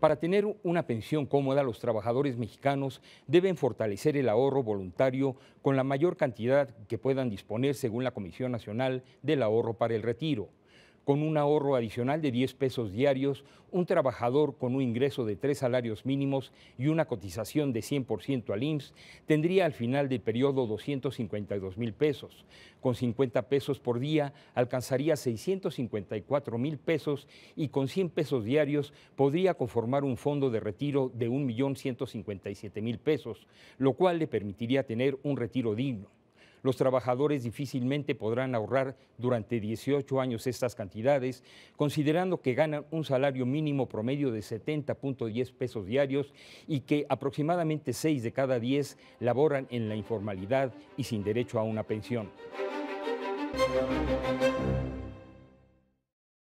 Para tener una pensión cómoda, los trabajadores mexicanos deben fortalecer el ahorro voluntario con la mayor cantidad que puedan disponer según la Comisión Nacional del Ahorro para el Retiro con un ahorro adicional de 10 pesos diarios, un trabajador con un ingreso de tres salarios mínimos y una cotización de 100% al IMSS tendría al final del periodo 252 mil pesos. Con 50 pesos por día alcanzaría 654 mil pesos y con 100 pesos diarios podría conformar un fondo de retiro de 1.157.000 pesos, lo cual le permitiría tener un retiro digno. Los trabajadores difícilmente podrán ahorrar durante 18 años estas cantidades, considerando que ganan un salario mínimo promedio de 70.10 pesos diarios y que aproximadamente 6 de cada 10 laboran en la informalidad y sin derecho a una pensión.